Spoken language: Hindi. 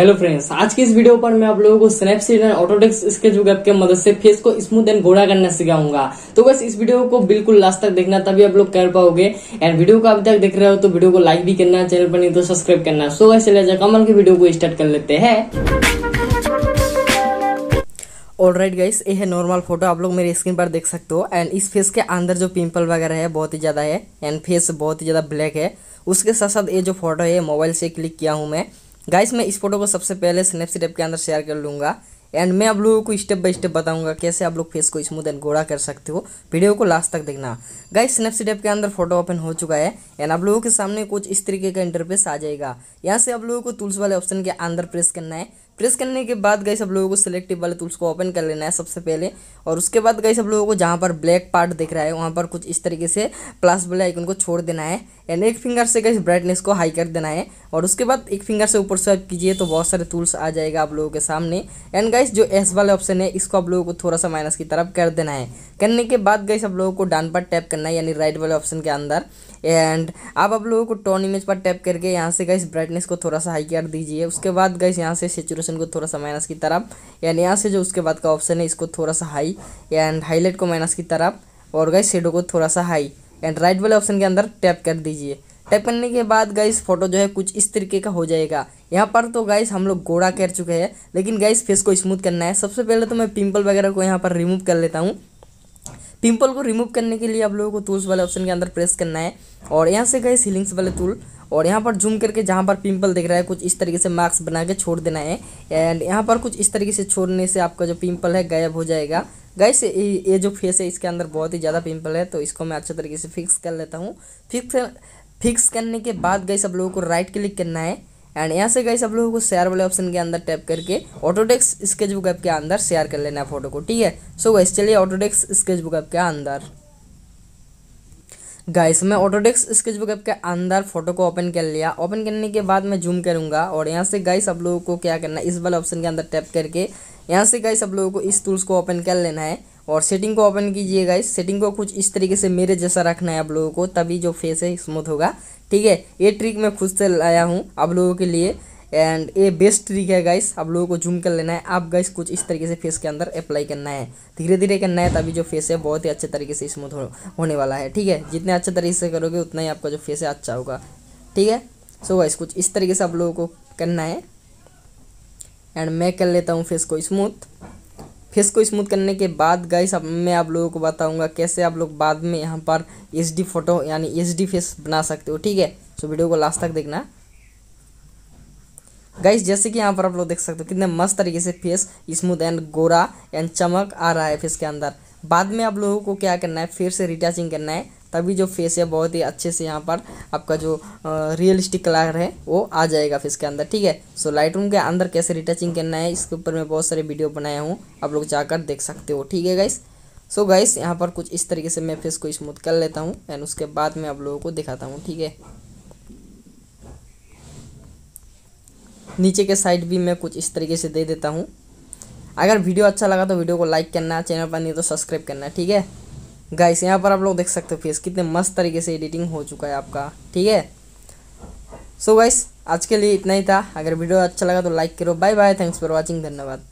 हेलो फ्रेंड्स आज की इस वीडियो पर मैं आप लोगों को स्नैपसीड एंड ऑटोडेक्स स्केच वगैरह के मदद से फेस को स्मूथ एंड गोरा करना सिखाऊंगा तो बस इस वीडियो को बिल्कुल लास्ट तक देखना तभी आप लोग कर पाओगे एंड वीडियो को अभी तक देख रहे हो तो वीडियो को लाइक भी करना चैनल पर नहीं तो सब्सक्राइब करना सो वैसे ले कमल की वीडियो को स्टार्ट कर लेते हैं ऑल राइट गाइस ये है नॉर्मल फोटो आप लोग मेरे स्क्रीन पर देख सकते हो एंड इस फेस के अंदर जो पिंपल वगैरह है बहुत ही ज़्यादा है एंड फेस बहुत ही ज़्यादा ब्लैक है उसके साथ साथ ये जो फोटो है मोबाइल से क्लिक किया हूँ मैं गाइस मैं इस फोटो को सबसे पहले स्नैपसीट ऐप के अंदर शेयर कर लूँगा एंड मैं आप लोगों को स्टेप बाय स्टेप बताऊंगा कैसे आप लोग फेस को स्मूथ एंड गोरा कर सकते हो वीडियो को लास्ट तक देखना गाइस स्नैपसीट ऐप के अंदर फोटो ओपन हो चुका है एंड आप लोगों के सामने कुछ इस तरीके का इंटरफेस आ जाएगा यहाँ से आप लोगों को टूल्स वाले ऑप्शन के अंदर प्रेस करना है प्रेस करने के बाद गई सब लोगों को सिलेक्टिव वाले टूल्स को ओपन कर लेना है सबसे पहले और उसके बाद गई सब लोगों को जहाँ पर ब्लैक पार्ट दिख रहा है वहाँ पर कुछ इस तरीके से प्लस वाले आइकन को छोड़ देना है एंड एक फिंगर से गई ब्राइटनेस को हाई कर देना है और उसके बाद एक फिंगर से ऊपर स्वाइप कीजिए तो बहुत सारे टूल्स आ जाएगा आप लोगों के सामने एंड गाइस जो एस वाले ऑप्शन है इसको आप लोगों को थोड़ा सा माइनस की तरफ कर देना है करने के बाद गाइस आप लोगों को डान पर टैप करना है यानी राइट वाले ऑप्शन के अंदर एंड आप आप लोगों को टोन इमेज पर टैप करके यहाँ से गाइस ब्राइटनेस को थोड़ा सा हाई कर दीजिए उसके बाद गाइस यहाँ से सेचुरेशन ऑप्शन को थोड़ा सा माइनस की तरफ यानी यहाँ से जो उसके बाद का ऑप्शन है इसको थोड़ा सा हाई एंड हाईलाइट को माइनस की तरफ और गाइस शेडो को थोड़ा सा हाई एंड राइट वाले ऑप्शन के अंदर टैप कर दीजिए टैप करने के बाद गाइस फोटो जो है कुछ इस तरीके का हो जाएगा यहाँ पर तो गाइस हम लोग गोड़ा कर चुके हैं लेकिन गाइस फेस को स्मूथ करना है सबसे पहले तो मैं पिंपल वगैरह को यहाँ पर रिमूव कर लेता हूँ पिंपल को रिमूव करने के लिए आप लोगों को टूल्स वाले ऑप्शन के अंदर प्रेस करना है और यहाँ से गाइस सीलिंग्स वाले टूल और यहाँ पर जूम करके जहाँ पर पिंपल दिख रहा है कुछ इस तरीके से मार्क्स बना के छोड़ देना है एंड यहाँ पर कुछ इस तरीके से छोड़ने से आपका जो पिंपल है गायब हो जाएगा गैस ये जो फेस है इसके अंदर बहुत ही ज़्यादा पिंपल है तो इसको मैं अच्छे तरीके से फिक्स कर लेता हूँ फिक्स फिक्स करने के बाद गई सब लोगों को राइट क्लिक करना है एंड यहाँ से गई सब लोगों को शेयर वाले ऑप्शन के अंदर टैप करके ऑटोडेक्स बुक ऐप के अंदर शेयर कर लेना है फोटो को ठीक है सो गैस चलिए ऑटोडेक्स बुक ऐप के अंदर गाइस मैं ऑटोडेक्स स्केच बुक के अंदर फोटो को ओपन कर लिया ओपन करने के बाद मैं जूम करूंगा और यहाँ से गाइस आप लोगों को क्या करना है इस वाले ऑप्शन के अंदर टैप करके यहाँ से गाइस आप लोगों को इस टूल्स को ओपन कर लेना है और सेटिंग को ओपन कीजिए गाइस सेटिंग को कुछ इस तरीके से मेरे जैसा रखना है आप लोगों को तभी जो फेस है स्मूथ होगा ठीक है ये ट्रिक मैं खुद से लाया हूँ आप लोगों के लिए एंड ये बेस्ट ट्रिक है गाइस आप लोगों को जूम कर लेना है आप गाइस कुछ इस तरीके से फेस के अंदर अप्लाई करना है धीरे धीरे करना है तभी जो फेस है बहुत ही अच्छे तरीके से स्मूथ हो, होने वाला है ठीक है जितने अच्छे तरीके से करोगे उतना ही आपका जो फेस है अच्छा होगा ठीक है सो गाइस कुछ इस तरीके से आप लोगों को करना है एंड मैं कर लेता हूँ फेस को स्मूथ फेस को स्मूथ करने के बाद गाइस अब मैं आप लोगों को बताऊंगा कैसे आप लोग बाद में यहाँ पर एच डी फोटो यानी एच डी फेस बना सकते हो ठीक है सो वीडियो को लास्ट तक देखना गाइस जैसे कि यहाँ पर आप लोग देख सकते हो कितने मस्त तरीके से फेस स्मूथ एंड गोरा एंड चमक आ रहा है फेस के अंदर बाद में आप लोगों को क्या करना है फिर से रिटचिंग करना है तभी जो फेस है बहुत ही अच्छे से यहाँ पर आपका जो रियलिस्टिक कलर है वो आ जाएगा फेस के अंदर ठीक है सो लाइट के अंदर कैसे रिटचिंग करना है इसके ऊपर मैं बहुत सारे वीडियो बनाया हूँ आप लोग जाकर देख सकते हो ठीक है गाइस सो गाइस यहाँ पर कुछ इस तरीके से मैं फेस को स्मूथ कर लेता हूँ एंड उसके बाद मैं आप लोगों को दिखाता हूँ ठीक है नीचे के साइड भी मैं कुछ इस तरीके से दे देता हूँ अगर वीडियो अच्छा लगा तो वीडियो को लाइक करना चैनल पर नहीं तो सब्सक्राइब करना ठीक है गाइस यहाँ पर आप लोग देख सकते हो फेस कितने मस्त तरीके से एडिटिंग हो चुका है आपका ठीक है सो गाइस आज के लिए इतना ही था अगर वीडियो अच्छा लगा तो लाइक करो bye bye thanks for watching धन्यवाद